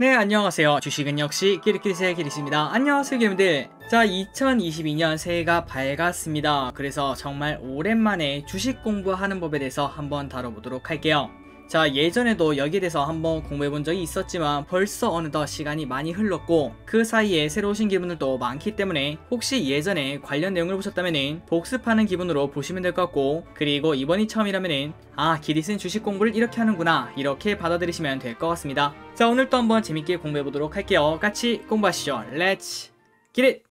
네 안녕하세요 주식은 역시 끼리끼리새 기리입니다 안녕하세요 기름들 자 2022년 새해가 밝았습니다 그래서 정말 오랜만에 주식 공부하는 법에 대해서 한번 다뤄보도록 할게요 자 예전에도 여기에 대해서 한번 공부해본 적이 있었지만 벌써 어느덧 시간이 많이 흘렀고 그 사이에 새로 오신 기분들도 많기 때문에 혹시 예전에 관련 내용을 보셨다면 복습하는 기분으로 보시면 될 것 같고 그리고 이번이 처음이라면 아 기디슨 주식 공부를 이렇게 하는구나 이렇게 받아들이시면 될 것 같습니다 자 오늘도 한번 재밌게 공부해보도록 할게요 같이 공부하시죠 렛츠 기릿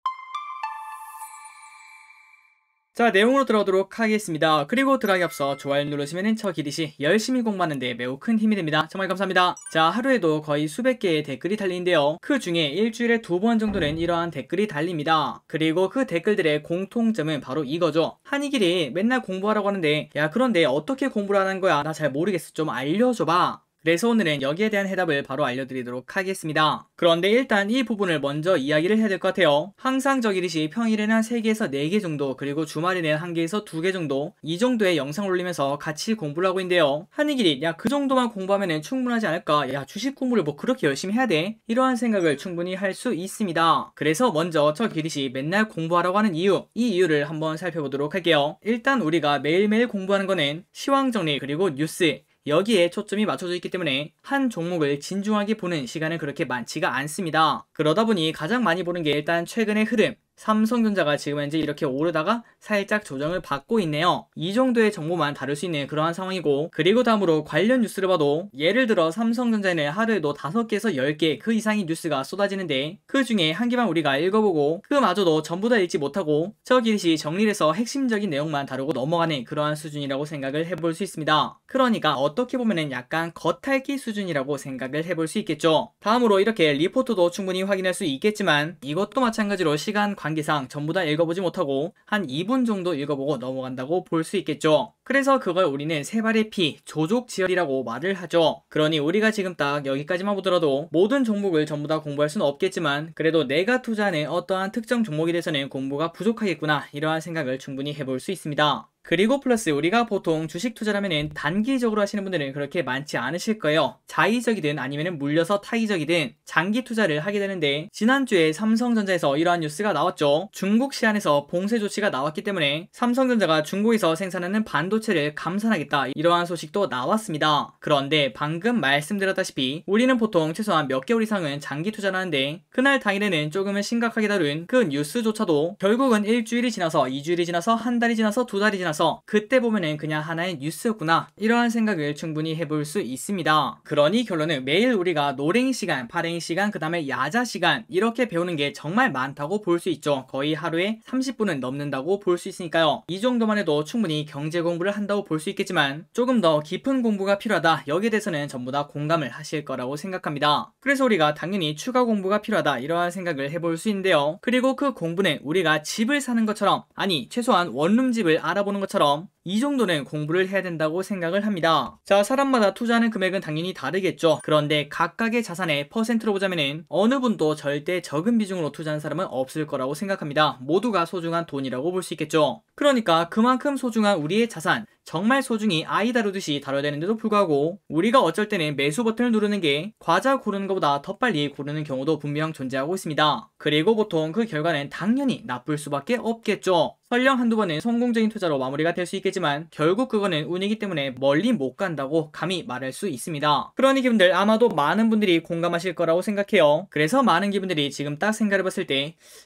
자 내용으로 들어가도록 하겠습니다. 그리고 들어가기 앞서 좋아요 누르시면 저 기릿이 열심히 공부하는데 매우 큰 힘이 됩니다. 정말 감사합니다. 자 하루에도 거의 수백 개의 댓글이 달리는데요. 그 중에 일주일에 두 번 정도는 이러한 댓글이 달립니다. 그리고 그 댓글들의 공통점은 바로 이거죠. 한이길이 맨날 공부하라고 하는데 야 그런데 어떻게 공부를 하는 거야? 나 잘 모르겠어. 좀 알려줘봐. 그래서 오늘은 여기에 대한 해답을 바로 알려드리도록 하겠습니다. 그런데 일단 이 부분을 먼저 이야기를 해야 될 것 같아요. 항상 저기릿이 평일에는 3개에서 4개 정도 그리고 주말에는 1개에서 2개 정도 이 정도의 영상을 올리면서 같이 공부를 하고 있는데요. 한이길이 야그 정도만 공부하면 충분하지 않을까 야 주식 공부를 뭐 그렇게 열심히 해야 돼? 이러한 생각을 충분히 할 수 있습니다. 그래서 먼저 저기릿이 맨날 공부하라고 하는 이유 이 이유를 한번 살펴보도록 할게요. 일단 우리가 매일매일 공부하는 거는 시황정리 그리고 뉴스 여기에 초점이 맞춰져 있기 때문에 한 종목을 진중하게 보는 시간은 그렇게 많지가 않습니다. 그러다 보니 가장 많이 보는 게 일단 최근의 흐름, 삼성전자가 지금 현재 이렇게 오르다가 살짝 조정을 받고 있네요. 이 정도의 정보만 다룰 수 있는 그러한 상황이고 그리고 다음으로 관련 뉴스를 봐도 예를 들어 삼성전자에는 하루에도 5개에서 뭐 10개 그 이상의 뉴스가 쏟아지는데 그 중에 한 개만 우리가 읽어보고 그마저도 전부 다 읽지 못하고 저기 길시 정리해서 핵심적인 내용만 다루고 넘어가는 그러한 수준이라고 생각을 해볼 수 있습니다. 그러니까 어떻게 보면 약간 겉핥기 수준이라고 생각을 해볼 수 있겠죠. 다음으로 이렇게 리포트도 충분히 확인할 수 있겠지만 이것도 마찬가지로 시간 관계상 전부 다 읽어보지 못하고 한 2분 정도 읽어보고 넘어간다고 볼 수 있겠죠. 그래서 그걸 우리는 세발의 피, 조족지혈이라고 말을 하죠. 그러니 우리가 지금 딱 여기까지만 보더라도 모든 종목을 전부 다 공부할 수는 없겠지만 그래도 내가 투자하는 어떠한 특정 종목에 대해서는 공부가 부족하겠구나 이러한 생각을 충분히 해볼 수 있습니다. 그리고 플러스 우리가 보통 주식 투자를 하면은 단기적으로 하시는 분들은 그렇게 많지 않으실 거예요. 자의적이든 아니면 물려서 타의적이든 장기 투자를 하게 되는데 지난주에 삼성전자에서 이러한 뉴스가 나왔죠. 중국 시안에서 봉쇄 조치가 나왔기 때문에 삼성전자가 중국에서 생산하는 반도체를 감산하겠다 이러한 소식도 나왔습니다. 그런데 방금 말씀드렸다시피 우리는 보통 최소한 몇 개월 이상은 장기 투자를 하는데 그날 당일에는 조금은 심각하게 다룬 그 뉴스조차도 결국은 일주일이 지나서 이주일이 지나서 한 달이 지나서 두 달이 지나서 나서 그때 보면은 그냥 하나의 뉴스구나 였 이러한 생각을 충분히 해볼 수 있습니다. 그러니 결론은 매일 우리가 노랭 시간, 발행 시간, 그 다음에 야자 시간 이렇게 배우는 게 정말 많다고 볼 수 있죠. 거의 하루에 30분은 넘는다고 볼 수 있으니까요. 이 정도만 해도 충분히 경제 공부를 한다고 볼 수 있겠지만 조금 더 깊은 공부가 필요하다 여기에 대해서는 전부 다 공감을 하실 거라고 생각합니다. 그래서 우리가 당연히 추가 공부가 필요하다 이러한 생각을 해볼 수 있는데요. 그리고 그 공부는 우리가 집을 사는 것처럼 아니 최소한 원룸 집을 알아보는 것처럼 이 정도는 공부를 해야 된다고 생각을 합니다. 자, 사람마다 투자하는 금액은 당연히 다르겠죠. 그런데 각각의 자산의 퍼센트로 보자면은 어느 분도 절대 적은 비중으로 투자한 사람은 없을 거라고 생각합니다. 모두가 소중한 돈이라고 볼 수 있겠죠. 그러니까 그만큼 소중한 우리의 자산, 정말 소중히 아이 다루듯이 다뤄야 되는데도 불구하고 우리가 어쩔 때는 매수 버튼을 누르는 게 과자 고르는 것보다 더 빨리 고르는 경우도 분명 존재하고 있습니다. 그리고 보통 그 결과는 당연히 나쁠 수밖에 없겠죠. 설령 한두 번은 성공적인 투자로 마무리가 될 수 있겠죠. 되지만 결국 그거는 운이기 때문에 멀리 못 간다고 감히 말할 수 있습니다. 그러니 기분들 아마도 많은 분들이 공감하실 거라고 생각해요. 그래서 많은 기분들이 지금 딱 생각해봤을 때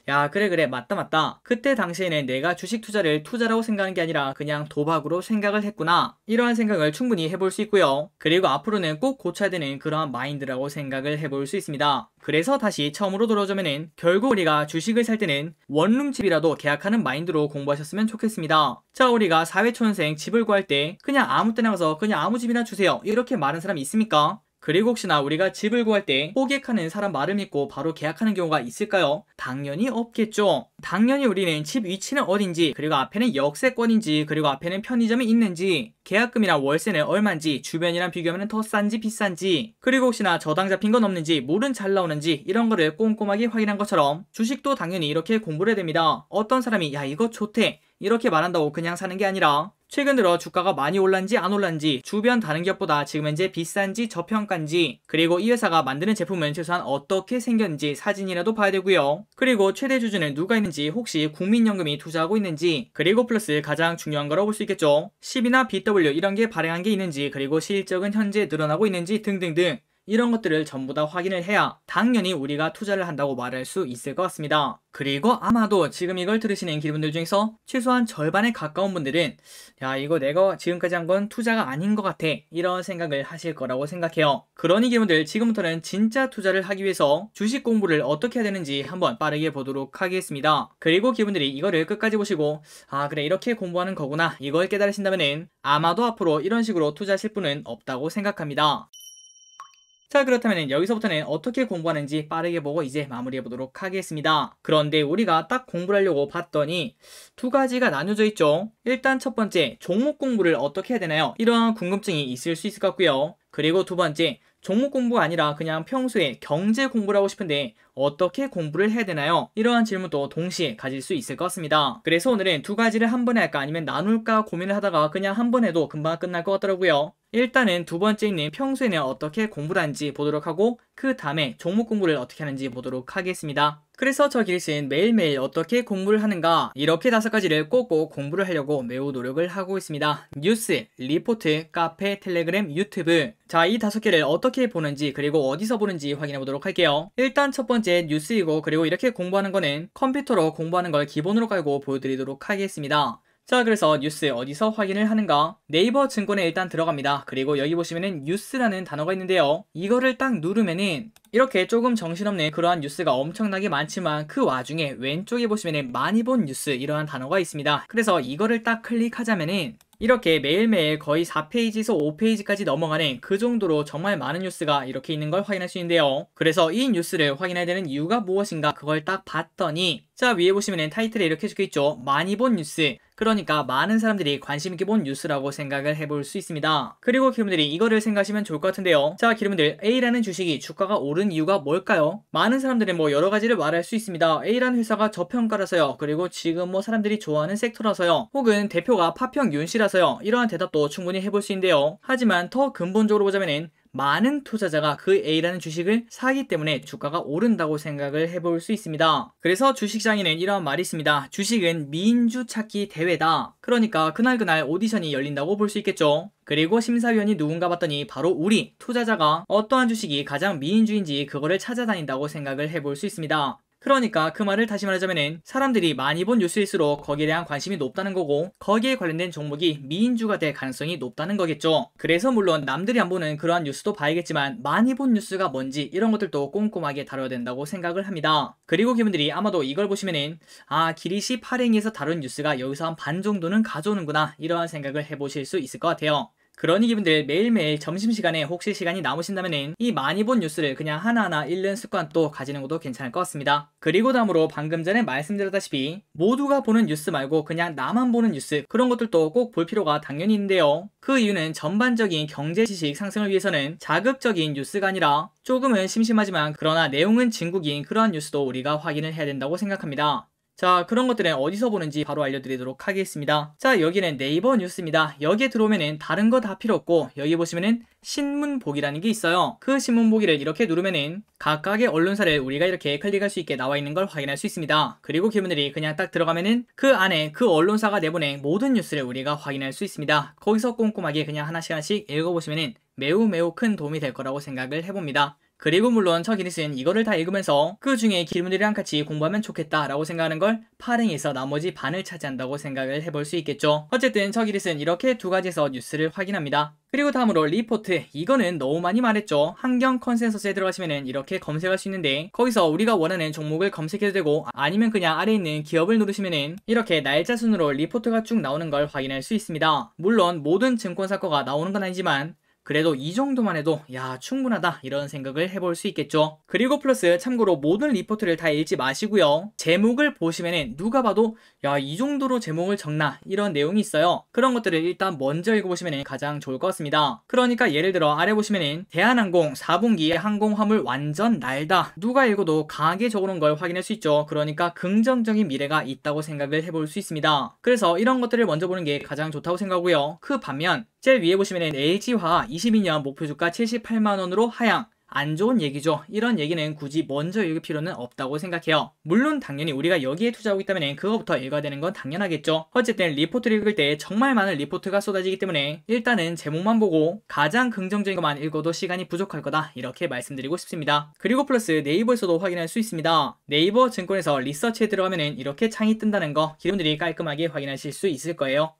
야 그래 그래 맞다 맞다 그때 당시에는 내가 주식 투자를 투자라고 생각하는 게 아니라 그냥 도박으로 생각을 했구나 이러한 생각을 충분히 해볼 수 있고요. 그리고 앞으로는 꼭 고쳐야 되는 그러한 마인드라고 생각을 해볼 수 있습니다. 그래서 다시 처음으로 돌아오자면 결국 우리가 주식을 살 때는 원룸집이라도 계약하는 마인드로 공부하셨으면 좋겠습니다. 자 우리가 사회초년생 집을 구할 때 그냥 아무 때나 가서 그냥 아무 집이나 주세요 이렇게 말하는 사람이 있습니까? 그리고 혹시나 우리가 집을 구할 때 호객하는 사람 말을 믿고 바로 계약하는 경우가 있을까요? 당연히 없겠죠. 당연히 우리는 집 위치는 어딘지 그리고 앞에는 역세권인지 그리고 앞에는 편의점이 있는지 계약금이나 월세는 얼마인지 주변이랑 비교하면 더 싼지 비싼지 그리고 혹시나 저당 잡힌 건 없는지 물은 잘 나오는지 이런 거를 꼼꼼하게 확인한 것처럼 주식도 당연히 이렇게 공부를 해야 됩니다. 어떤 사람이 야 이거 좋대 이렇게 말한다고 그냥 사는 게 아니라 최근 들어 주가가 많이 올란지 안 올란지 주변 다른 기업보다 지금 현재 비싼지 저평가인지 그리고 이 회사가 만드는 제품은 최소한 어떻게 생겼는지 사진이라도 봐야 되고요. 그리고 최대 주주는 누가 있는지 혹시 국민연금이 투자하고 있는지 그리고 플러스 가장 중요한 거라고 볼 수 있겠죠. 10이나 BW 이런 게 발행한 게 있는지 그리고 실적은 현재 늘어나고 있는지 등등등 이런 것들을 전부 다 확인을 해야 당연히 우리가 투자를 한다고 말할 수 있을 것 같습니다. 그리고 아마도 지금 이걸 들으시는 기분들 중에서 최소한 절반에 가까운 분들은 야 이거 내가 지금까지 한 건 투자가 아닌 것 같아 이런 생각을 하실 거라고 생각해요. 그러니 기분들 지금부터는 진짜 투자를 하기 위해서 주식 공부를 어떻게 해야 되는지 한번 빠르게 보도록 하겠습니다. 그리고 기분들이 이거를 끝까지 보시고 아 그래 이렇게 공부하는 거구나 이걸 깨달으신다면 아마도 앞으로 이런 식으로 투자하실 분은 없다고 생각합니다. 자 그렇다면 여기서부터는 어떻게 공부하는지 빠르게 보고 이제 마무리해 보도록 하겠습니다. 그런데 우리가 딱 공부를 하려고 봤더니 두 가지가 나뉘어져 있죠. 일단 첫 번째 종목 공부를 어떻게 해야 되나요? 이러한 궁금증이 있을 수 있을 것 같고요. 그리고 두 번째 종목 공부 아니라 그냥 평소에 경제 공부를 하고 싶은데 어떻게 공부를 해야 되나요? 이러한 질문도 동시에 가질 수 있을 것 같습니다. 그래서 오늘은 두 가지를 한 번에 할까 아니면 나눌까 고민을 하다가 그냥 한 번 해도 금방 끝날 것 같더라고요. 일단은 두 번째 있는 평소에는 어떻게 공부를 하는지 보도록 하고 그 다음에 종목 공부를 어떻게 하는지 보도록 하겠습니다. 그래서 저기신 매일매일 어떻게 공부를 하는가 이렇게 다섯 가지를 꼭꼭 공부를 하려고 매우 노력을 하고 있습니다. 뉴스, 리포트, 카페, 텔레그램, 유튜브 자, 이 다섯 개를 어떻게 보는지 그리고 어디서 보는지 확인해 보도록 할게요. 일단 첫 번째 뉴스이고 그리고 이렇게 공부하는 거는 컴퓨터로 공부하는 걸 기본으로 깔고 보여드리도록 하겠습니다. 자 그래서 뉴스 어디서 확인을 하는가 네이버 증권에 일단 들어갑니다 그리고 여기 보시면은 뉴스라는 단어가 있는데요 이거를 딱 누르면은 이렇게 조금 정신없는 그러한 뉴스가 엄청나게 많지만 그 와중에 왼쪽에 보시면 많이 본 뉴스 이러한 단어가 있습니다. 그래서 이거를 딱 클릭하자면은 이렇게 매일매일 거의 4페이지에서 5페이지까지 넘어가는 그 정도로 정말 많은 뉴스가 이렇게 있는 걸 확인할 수 있는데요. 그래서 이 뉴스를 확인해야 되는 이유가 무엇인가 그걸 딱 봤더니 자 위에 보시면 타이틀에 이렇게 적혀있죠 많이 본 뉴스 그러니까 많은 사람들이 관심 있게 본 뉴스라고 생각을 해볼 수 있습니다 그리고 기름들이 이거를 생각하시면 좋을 것 같은데요 자 기름들 A라는 주식이 주가가 오른 이유가 뭘까요? 많은 사람들이뭐 여러 가지를 말할 수 있습니다 A라는 회사가 저평가라서요 그리고 지금 뭐 사람들이 좋아하는 섹터라서요 혹은 대표가 파평 윤씨라서요 이러한 대답도 충분히 해볼 수 있는데요 하지만 더 근본적으로 보자면은 많은 투자자가 그 A라는 주식을 사기 때문에 주가가 오른다고 생각을 해볼 수 있습니다. 그래서 주식장에는 이런 말이 있습니다. 주식은 민주 찾기 대회다. 그러니까 그날그날 오디션이 열린다고 볼 수 있겠죠. 그리고 심사위원이 누군가 봤더니 바로 우리 투자자가 어떠한 주식이 가장 미인주인지 그거를 찾아다닌다고 생각을 해볼 수 있습니다. 그러니까 그 말을 다시 말하자면 사람들이 많이 본 뉴스일수록 거기에 대한 관심이 높다는 거고 거기에 관련된 종목이 미인주가 될 가능성이 높다는 거겠죠. 그래서 물론 남들이 안 보는 그러한 뉴스도 봐야겠지만 많이 본 뉴스가 뭔지 이런 것들도 꼼꼼하게 다뤄야 된다고 생각을 합니다. 그리고 기분들이 아마도 이걸 보시면은 아 기리시 파랭에서 다룬 뉴스가 여기서 한 반 정도는 가져오는구나 이러한 생각을 해보실 수 있을 것 같아요. 그러니 기분들 매일매일 점심시간에 혹시 시간이 남으신다면 이 많이 본 뉴스를 그냥 하나하나 읽는 습관 도 가지는 것도 괜찮을 것 같습니다. 그리고 다음으로 방금 전에 말씀드렸다시피 모두가 보는 뉴스 말고 그냥 나만 보는 뉴스 그런 것들도 꼭 볼 필요가 당연히 있는데요. 그 이유는 전반적인 경제 지식 상승을 위해서는 자극적인 뉴스가 아니라 조금은 심심하지만 그러나 내용은 진국인 그러한 뉴스도 우리가 확인을 해야 된다고 생각합니다. 자 그런 것들은 어디서 보는지 바로 알려드리도록 하겠습니다 자 여기는 네이버 뉴스입니다 여기에 들어오면은 다른 거 다 필요 없고 여기 보시면은 신문 보기라는 게 있어요 그 신문 보기를 이렇게 누르면은 각각의 언론사를 우리가 이렇게 클릭할 수 있게 나와 있는 걸 확인할 수 있습니다 그리고 기분들이 그냥 딱 들어가면은 그 안에 그 언론사가 내보낸 모든 뉴스를 우리가 확인할 수 있습니다 거기서 꼼꼼하게 그냥 하나씩 하나씩 읽어보시면은 매우 매우 큰 도움이 될 거라고 생각을 해봅니다 그리고 물론 저 기니스는 이거를 다 읽으면서 그 중에 기분들이랑 같이 공부하면 좋겠다라고 생각하는 걸8행에서 나머지 반을 차지한다고 생각을 해볼 수 있겠죠. 어쨌든 저 기니스는 이렇게 두 가지에서 뉴스를 확인합니다. 그리고 다음으로 리포트 이거는 너무 많이 말했죠 환경 컨센서스에 들어가시면 이렇게 검색할 수 있는데 거기서 우리가 원하는 종목을 검색해도 되고 아니면 그냥 아래 있는 기업을 누르시면 이렇게 날짜 순으로 리포트가 쭉 나오는 걸 확인할 수 있습니다 물론 모든 증권사거가 나오는 건 아니지만 그래도 이 정도만 해도 야 충분하다 이런 생각을 해볼 수 있겠죠. 그리고 플러스 참고로 모든 리포트를 다 읽지 마시고요. 제목을 보시면은 누가 봐도 야 이 정도로 제목을 적나 이런 내용이 있어요. 그런 것들을 일단 먼저 읽어보시면 가장 좋을 것 같습니다. 그러니까 예를 들어 아래 보시면은 대한항공 4분기 항공화물 완전 날다 누가 읽어도 강하게 적어놓은 걸 확인할 수 있죠. 그러니까 긍정적인 미래가 있다고 생각을 해볼 수 있습니다. 그래서 이런 것들을 먼저 보는 게 가장 좋다고 생각하고요. 그 반면 제일 위에 보시면 LG화 22년 목표주가 78만원으로 하향 안 좋은 얘기죠. 이런 얘기는 굳이 먼저 읽을 필요는 없다고 생각해요. 물론 당연히 우리가 여기에 투자하고 있다면 그거부터 읽어야 되는 건 당연하겠죠. 어쨌든 리포트를 읽을 때 정말 많은 리포트가 쏟아지기 때문에 일단은 제목만 보고 가장 긍정적인 것만 읽어도 시간이 부족할 거다 이렇게 말씀드리고 싶습니다. 그리고 플러스 네이버에서도 확인할 수 있습니다. 네이버 증권에서 리서치에 들어가면 이렇게 창이 뜬다는 거기분들이 깔끔하게 확인하실 수 있을 거예요.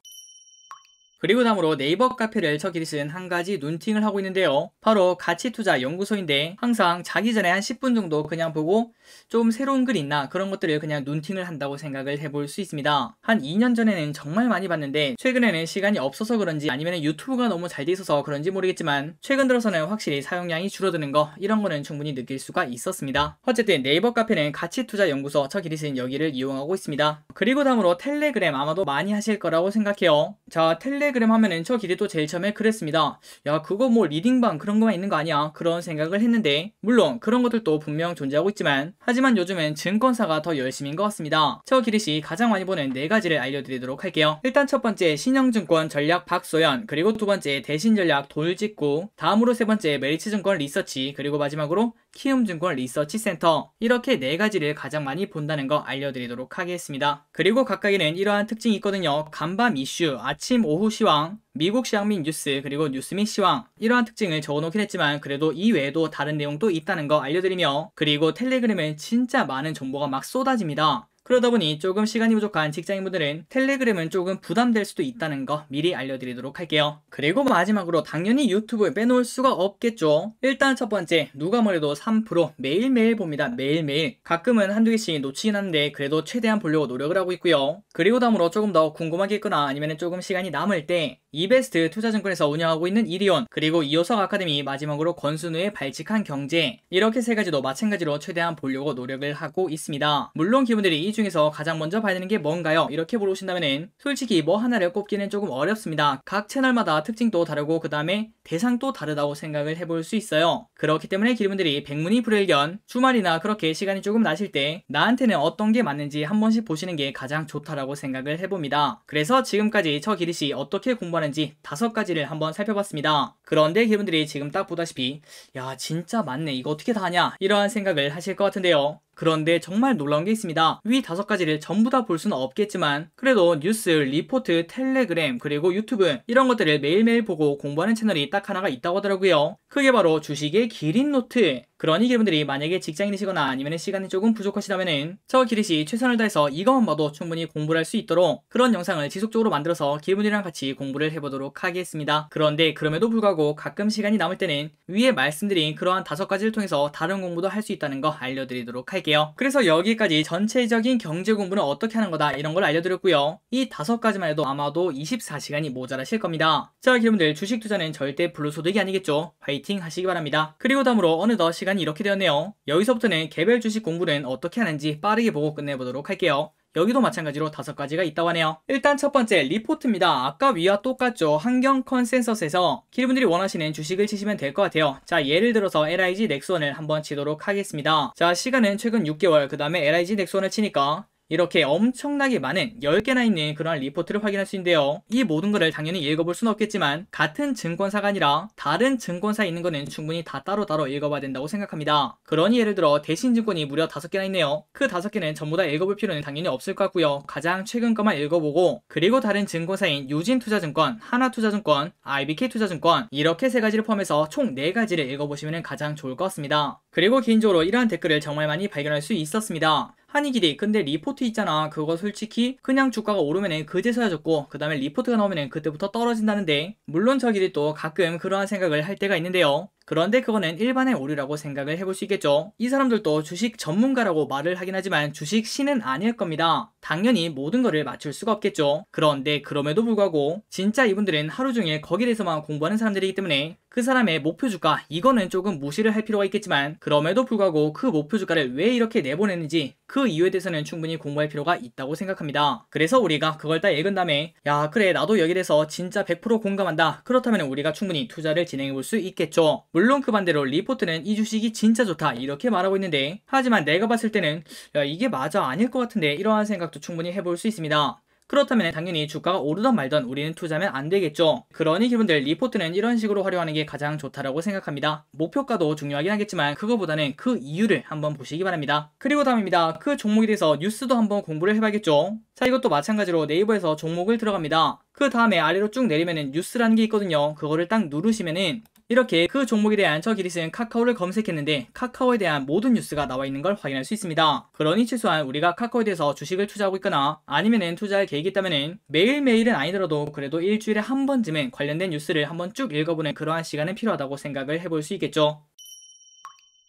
그리고 다음으로 네이버 카페를 저기리슨한 가지 눈팅을 하고 있는데요. 바로 가치투자 연구소인데 항상 자기 전에 한 10분 정도 그냥 보고 좀 새로운 글 있나 그런 것들을 그냥 눈팅을 한다고 생각을 해볼 수 있습니다. 한 2년 전에는 정말 많이 봤는데 최근에는 시간이 없어서 그런지 아니면 유튜브가 너무 잘 돼 있어서 그런지 모르겠지만 최근 들어서는 확실히 사용량이 줄어드는 거 이런 거는 충분히 느낄 수가 있었습니다. 어쨌든 네이버 카페는 가치투자 연구소 저기리슨 여기를 이용하고 있습니다. 그리고 다음으로 텔레그램 아마도 많이 하실 거라고 생각해요. 자 텔레 텔레그램 하면은저 길이도 제일 처음에 그랬습니다. 야 그거 뭐 리딩방 그런 거만 있는 거 아니야 그런 생각을 했는데 물론 그런 것들도 분명 존재하고 있지만 하지만 요즘엔 증권사가 더 열심인 것 같습니다. 저 기릿이 가장 많이 보는 네 가지를 알려드리도록 할게요. 일단 첫 번째 신형증권 전략 박소연 그리고 두 번째 대신전략 돌직구 다음으로 세 번째 메리츠증권 리서치 그리고 마지막으로 키움증권 리서치 센터 이렇게 네 가지를 가장 많이 본다는 거 알려드리도록 하겠습니다. 그리고 각각에는 이러한 특징이 있거든요. 간밤 이슈, 아침, 오후 시황, 미국 시황 및 뉴스, 그리고 뉴스 및 시황 이러한 특징을 적어놓긴 했지만 그래도 이 외에도 다른 내용도 있다는 거 알려드리며 그리고 텔레그램에 진짜 많은 정보가 막 쏟아집니다. 그러다 보니 조금 시간이 부족한 직장인분들은 텔레그램은 조금 부담될 수도 있다는 거 미리 알려드리도록 할게요. 그리고 마지막으로 당연히 유튜브 에 빼놓을 수가 없겠죠. 일단 첫 번째, 누가 뭐래도 3 매일매일 봅니다. 매일매일. 가끔은 한두 개씩 놓치긴 하는데 그래도 최대한 보려고 노력을 하고 있고요. 그리고 다음으로 조금 더 궁금한 게 있거나 아니면 조금 시간이 남을 때 이베스트 투자증권에서 운영하고 있는 이리온 그리고 이호석 아카데미 마지막으로 권순우의 발칙한 경제 이렇게 세 가지도 마찬가지로 최대한 보려고 노력을 하고 있습니다. 물론 기분들이 중에서 가장 먼저 봐야 되는 게 뭔가요? 이렇게 물어보신다면 솔직히 뭐 하나를 꼽기는 조금 어렵습니다. 각 채널마다 특징도 다르고 그 다음에 대상도 다르다고 생각을 해볼 수 있어요. 그렇기 때문에 기분들이 백문이 불일견 주말이나 그렇게 시간이 조금 나실 때 나한테는 어떤 게 맞는지 한 번씩 보시는 게 가장 좋다라고 생각을 해봅니다. 그래서 지금까지 저 기릿이 어떻게 공부하는지 다섯 가지를 한번 살펴봤습니다. 그런데 기분들이 지금 딱 보다시피 야 진짜 맞네 이거 어떻게 다 하냐 이러한 생각을 하실 것 같은데요. 그런데 정말 놀라운 게 있습니다. 위 다섯 가지를 전부 다 볼 수는 없겠지만 그래도 뉴스, 리포트, 텔레그램, 그리고 유튜브 이런 것들을 매일매일 보고 공부하는 채널이 딱 하나가 있다고 하더라고요. 그게 바로 주식의 기린 노트. 그러니 여러분들이 만약에 직장인이시거나 아니면 시간이 조금 부족하시다면 저 기릿이 최선을 다해서 이것만 봐도 충분히 공부를 할 수 있도록 그런 영상을 지속적으로 만들어서 기분이랑 같이 공부를 해보도록 하겠습니다. 그런데 그럼에도 불구하고 가끔 시간이 남을 때는 위에 말씀드린 그러한 다섯 가지를 통해서 다른 공부도 할 수 있다는 거 알려드리도록 할게요. 그래서 여기까지 전체적인 경제 공부는 어떻게 하는 거다 이런 걸 알려드렸고요. 이 다섯 가지만 해도 아마도 24시간이 모자라실 겁니다. 자 여러분들 주식 투자는 절대 불로소득이 아니겠죠. 화이팅 하시기 바랍니다. 그리고 다음으로 어느덧 시간 시간이 이렇게 되었네요. 여기서부터는 개별 주식 공부는 어떻게 하는지 빠르게 보고 끝내보도록 할게요. 여기도 마찬가지로 다섯 가지가 있다고 하네요. 일단 첫 번째 리포트입니다. 아까 위와 똑같죠. 환경 컨센서스에서 여러분들이 원하시는 주식을 치시면 될 것 같아요. 자 예를 들어서 LIG 넥손을 e 한번 치도록 하겠습니다. 자 시간은 최근 6개월 그 다음에 LIG 넥손을 e 치니까 이렇게 엄청나게 많은 10개나 있는 그러 리포트를 확인할 수 있는데요. 이 모든 것을 당연히 읽어볼 수는 없겠지만 같은 증권사가 아니라 다른 증권사에 있는 거는 충분히 다 따로따로 읽어봐야 된다고 생각합니다. 그러니 예를 들어 대신증권이 무려 5개나 있네요. 그 5개는 전부 다 읽어볼 필요는 당연히 없을 것 같고요. 가장 최근 것만 읽어보고 그리고 다른 증권사인 유진투자증권, 하나투자증권, IBK투자증권 이렇게 세 가지를 포함해서 총 4가지를 읽어보시면 가장 좋을 것 같습니다. 그리고 개인적으로 이러한 댓글을 정말 많이 발견할 수 있었습니다. 한이기대 근데 리포트 있잖아 그거 솔직히 그냥 주가가 오르면 그제서야 졌고 그 다음에 리포트가 나오면 그때부터 떨어진다는데 물론 저기들또 가끔 그러한 생각을 할 때가 있는데요 그런데 그거는 일반의 오류라고 생각을 해볼 수 있겠죠. 이 사람들도 주식 전문가라고 말을 하긴 하지만 주식 신은 아닐 겁니다. 당연히 모든 거를 맞출 수가 없겠죠. 그런데 그럼에도 불구하고 진짜 이분들은 하루 종일 거기에 대해서만 공부하는 사람들이기 때문에 그 사람의 목표 주가 이거는 조금 무시를 할 필요가 있겠지만 그럼에도 불구하고 그 목표 주가를 왜 이렇게 내보내는지 그 이유에 대해서는 충분히 공부할 필요가 있다고 생각합니다. 그래서 우리가 그걸 다 읽은 다음에 야 그래 나도 여기 에 대해서 진짜 100% 공감한다. 그렇다면 우리가 충분히 투자를 진행해 볼 수 있겠죠. 물론 그 반대로 리포트는 이 주식이 진짜 좋다 이렇게 말하고 있는데 하지만 내가 봤을 때는 야 이게 맞아 아닐 것 같은데 이러한 생각도 충분히 해볼 수 있습니다. 그렇다면 당연히 주가가 오르던 말던 우리는 투자면 안 되겠죠. 그러니 기분들 리포트는 이런 식으로 활용하는 게 가장 좋다라고 생각합니다. 목표가도 중요하긴 하겠지만 그거보다는 그 이유를 한번 보시기 바랍니다. 그리고 다음입니다. 그 종목에 대해서 뉴스도 한번 공부를 해봐야겠죠. 자 이것도 마찬가지로 네이버에서 종목을 들어갑니다. 그 다음에 아래로 쭉 내리면은 뉴스라는 게 있거든요. 그거를 딱 누르시면은 이렇게 그 종목에 대한 저 기리스는 카카오를 검색했는데 카카오에 대한 모든 뉴스가 나와 있는 걸 확인할 수 있습니다. 그러니 최소한 우리가 카카오에 대해서 주식을 투자하고 있거나 아니면은 투자할 계획이 있다면은 매일매일은 아니더라도 그래도 일주일에 한 번쯤은 관련된 뉴스를 한번 쭉 읽어보는 그러한 시간은 필요하다고 생각을 해볼 수 있겠죠.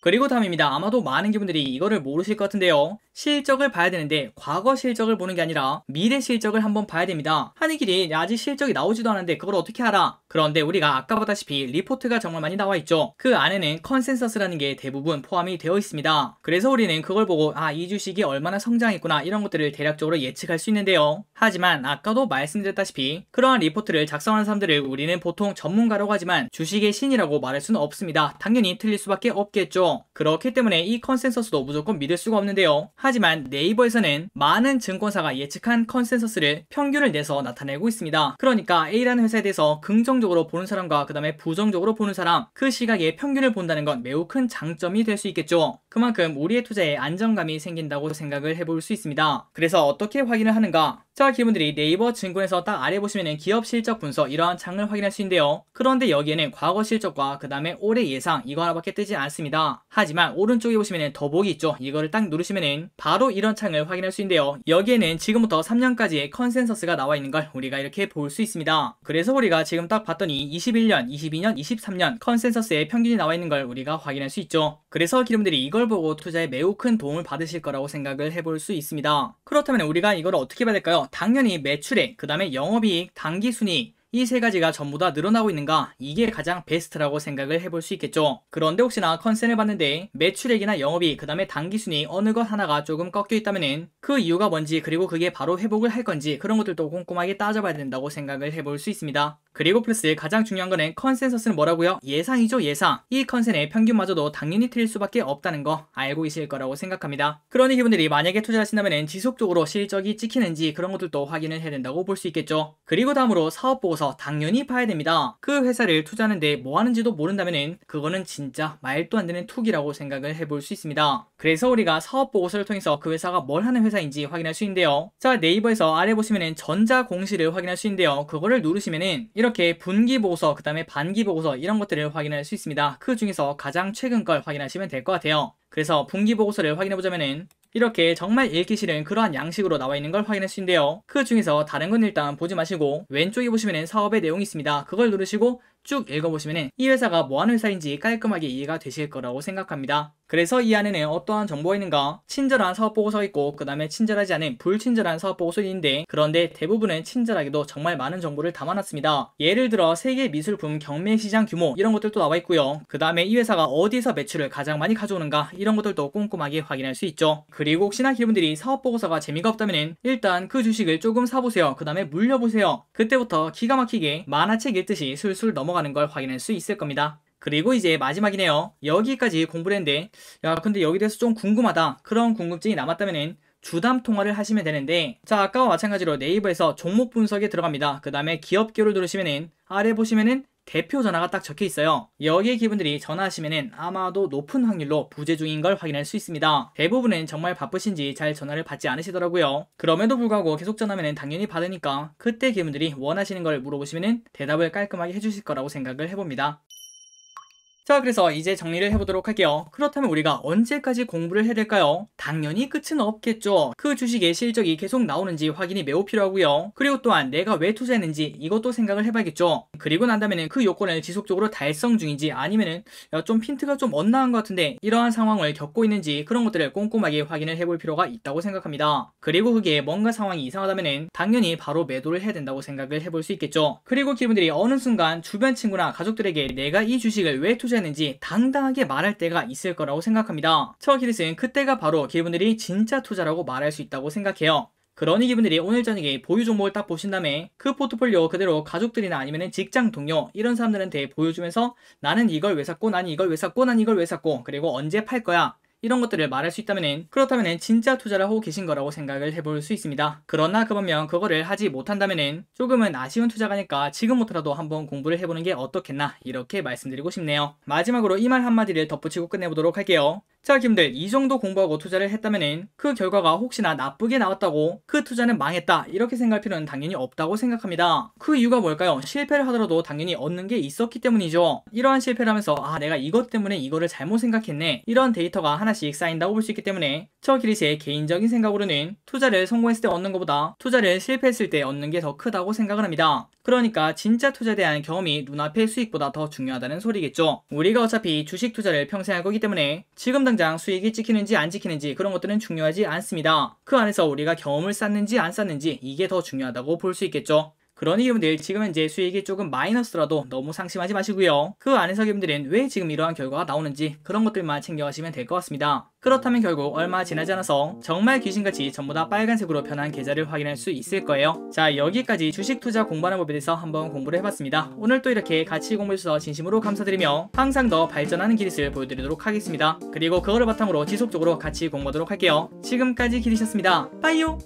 그리고 다음입니다. 아마도 많은 분들이 이거를 모르실 것 같은데요. 실적을 봐야 되는데 과거 실적을 보는 게 아니라 미래 실적을 한번 봐야 됩니다. 하는 길이 아직 실적이 나오지도 않았는데 그걸 어떻게 알아? 그런데 우리가 아까 보다시피 리포트가 정말 많이 나와 있죠. 그 안에는 컨센서스라는 게 대부분 포함이 되어 있습니다. 그래서 우리는 그걸 보고 아 이 주식이 얼마나 성장했구나 이런 것들을 대략적으로 예측할 수 있는데요. 하지만 아까도 말씀드렸다시피 그러한 리포트를 작성하는 사람들을 우리는 보통 전문가라고 하지만 주식의 신이라고 말할 수는 없습니다. 당연히 틀릴 수밖에 없겠죠. 그렇기 때문에 이 컨센서스도 무조건 믿을 수가 없는데요. 하지만 네이버에서는 많은 증권사가 예측한 컨센서스를 평균을 내서 나타내고 있습니다. 그러니까 A라는 회사에 대해서 긍정적으로 보는 사람과 그 다음에 부정적으로 보는 사람 그 시각의 평균을 본다는 건 매우 큰 장점이 될 수 있겠죠. 그만큼 우리의 투자에 안정감이 생긴다고 생각을 해볼 수 있습니다. 그래서 어떻게 확인을 하는가? 자, 기분들이 네이버 증권에서 딱 아래 보시면 기업 실적 분석 이러한 창을 확인할 수 있는데요. 그런데 여기에는 과거 실적과 그 다음에 올해 예상 이거 하나밖에 뜨지 않습니다. 하지만 오른쪽에 보시면 더보기 있죠. 이거를 딱 누르시면 바로 이런 창을 확인할 수 있는데요. 여기에는 지금부터 3년까지의 컨센서스가 나와 있는 걸 우리가 이렇게 볼 수 있습니다. 그래서 우리가 지금 딱 봤더니 21년, 22년, 23년 컨센서스의 평균이 나와 있는 걸 우리가 확인할 수 있죠. 그래서 기분들이 이걸 보고 투자에 매우 큰 도움을 받으실 거라고 생각을 해볼 수 있습니다. 그렇다면 우리가 이걸 어떻게 봐야 될까요? 당연히 매출액, 그 다음에 영업이익, 당기순이익, 이세 가지가 전부 다 늘어나고 있는가? 이게 가장 베스트라고 생각을 해볼 수 있겠죠. 그런데 혹시나 컨센을 봤는데 매출액이나 영업이 그 다음에 단기순이 어느 것 하나가 조금 꺾여 있다면 그 이유가 뭔지 그리고 그게 바로 회복을 할 건지 그런 것들도 꼼꼼하게 따져봐야 된다고 생각을 해볼 수 있습니다. 그리고 플러스 가장 중요한 거는 컨센서스는 뭐라고요? 예상이죠 예상 이 컨센의 평균마저도 당연히 틀릴 수밖에 없다는 거 알고 계실 거라고 생각합니다 그러니 기분들이 만약에 투자 하신다면 지속적으로 실적이 찍히는지 그런 것들도 확인을 해야 된다고 볼 수 있겠죠 그리고 다음으로 사업보고서 당연히 봐야 됩니다 그 회사를 투자하는데 뭐 하는지도 모른다면 그거는 진짜 말도 안 되는 투기라고 생각을 해볼 수 있습니다 그래서 우리가 사업보고서를 통해서 그 회사가 뭘 하는 회사인지 확인할 수 있는데요 자 네이버에서 아래 보시면 전자공시를 확인할 수 있는데요 그거를 누르시면 이렇 이렇게 분기 보고서, 그 다음에 반기 보고서 이런 것들을 확인할 수 있습니다. 그 중에서 가장 최근 걸 확인하시면 될 것 같아요. 그래서 분기 보고서를 확인해 보자면은 이렇게 정말 읽기 싫은 그러한 양식으로 나와 있는 걸 확인할 수 있는데요. 그 중에서 다른 건 일단 보지 마시고 왼쪽에 보시면 사업의 내용이 있습니다. 그걸 누르시고 쭉 읽어보시면 이 회사가 뭐하는 회사인지 깔끔하게 이해가 되실 거라고 생각합니다. 그래서 이 안에는 어떠한 정보가 있는가 친절한 사업보고서 있고 그 다음에 친절하지 않은 불친절한 사업보고서 있는데 그런데 대부분은 친절하게도 정말 많은 정보를 담아놨습니다 예를 들어 세계 미술품 경매 시장 규모 이런 것들도 나와 있고요 그 다음에 이 회사가 어디서 매출을 가장 많이 가져오는가 이런 것들도 꼼꼼하게 확인할 수 있죠 그리고 혹시나 기분들이 사업보고서가 재미가 없다면 일단 그 주식을 조금 사보세요 그 다음에 물려보세요 그때부터 기가 막히게 만화책 읽듯이 술술 넘어가 들어가는 걸 확인할 수 있을 겁니다. 그리고 이제 마지막이네요. 여기까지 공부를 했는데 야 근데 여기 대해서 좀 궁금하다 그런 궁금증이 남았다면은 주담 통화를 하시면 되는데 자 아까와 마찬가지로 네이버에서 종목 분석에 들어갑니다. 그 다음에 기업교를 누르시면은 아래 보시면은 대표 전화가 딱 적혀 있어요. 여기에 기분들이 전화하시면 아마도 높은 확률로 부재 중인 걸 확인할 수 있습니다. 대부분은 정말 바쁘신지 잘 전화를 받지 않으시더라고요. 그럼에도 불구하고 계속 전화하면 당연히 받으니까 그때 기분들이 원하시는 걸 물어보시면 대답을 깔끔하게 해주실 거라고 생각을 해봅니다. 자 그래서 이제 정리를 해보도록 할게요 그렇다면 우리가 언제까지 공부를 해야 될까요? 당연히 끝은 없겠죠 그 주식의 실적이 계속 나오는지 확인이 매우 필요하고요 그리고 또한 내가 왜 투자했는지 이것도 생각을 해봐야겠죠 그리고 난 다음에는 그 요건을 지속적으로 달성 중인지 아니면은 좀 핀트가 좀 엇나간 것 같은데 이러한 상황을 겪고 있는지 그런 것들을 꼼꼼하게 확인을 해볼 필요가 있다고 생각합니다 그리고 그게 뭔가 상황이 이상하다면은 당연히 바로 매도를 해야 된다고 생각을 해볼 수 있겠죠 그리고 기분들이 어느 순간 주변 친구나 가족들에게 내가 이 주식을 왜 투자했는지 투는지 당당하게 말할 때가 있을 거라고 생각합니다. 첫 히릿은 그때가 바로 기분들이 진짜 투자라고 말할 수 있다고 생각해요. 그러니 기분들이 오늘 저녁에 보유 종목을 딱 보신 다음에 그 포트폴리오 그대로 가족들이나 아니면 직장 동료 이런 사람들한테 보여주면서 나는 이걸 왜 샀고 난 이걸 왜 샀고 난 이걸 왜 샀고 그리고 언제 팔 거야 이런 것들을 말할 수 있다면 그렇다면 진짜 투자를 하고 계신 거라고 생각을 해볼 수 있습니다. 그러나 그 반면 그거를 하지 못한다면 조금은 아쉬운 투자가니까 지금부터라도 한번 공부를 해보는 게 어떻겠나 이렇게 말씀드리고 싶네요. 마지막으로 이 말 한마디를 덧붙이고 끝내보도록 할게요. 투자자분들이 네, 정도 공부하고 투자를 했다면 그 결과가 혹시나 나쁘게 나왔다고 그 투자는 망했다 이렇게 생각할 필요는 당연히 없다고 생각합니다. 그 이유가 뭘까요? 실패를 하더라도 당연히 얻는 게 있었기 때문이죠. 이러한 실패를 하면서 아 내가 이것 때문에 이거를 잘못 생각했네 이런 데이터가 하나씩 쌓인다고 볼 수 있기 때문에 저 기리시의 개인적인 생각으로는 투자를 성공했을 때 얻는 것보다 투자를 실패했을 때 얻는 게 더 크다고 생각을 합니다. 그러니까 진짜 투자에 대한 경험이 눈앞의 수익보다 더 중요하다는 소리겠죠. 우리가 어차피 주식 투자를 평생 할 거기 때문에 지금 당장 수익이 찍히는지 안 찍히는지 그런 것들은 중요하지 않습니다. 그 안에서 우리가 경험을 쌓는지 안 쌓는지 이게 더 중요하다고 볼 수 있겠죠. 그런 이유면 내 지금 현재 수익이 조금 마이너스라도 너무 상심하지 마시고요. 그 안에서 기업들은 왜 지금 이러한 결과가 나오는지 그런 것들만 챙겨가시면 될 것 같습니다. 그렇다면 결국 얼마 지나지 않아서 정말 귀신같이 전부 다 빨간색으로 변한 계좌를 확인할 수 있을 거예요. 자 여기까지 주식 투자 공부하는 법에 대해서 한번 공부를 해봤습니다. 오늘 또 이렇게 같이 공부해주셔서 진심으로 감사드리며 항상 더 발전하는 기릿을 보여드리도록 하겠습니다. 그리고 그거를 바탕으로 지속적으로 같이 공부하도록 할게요. 지금까지 기리셨습니다. 빠이요!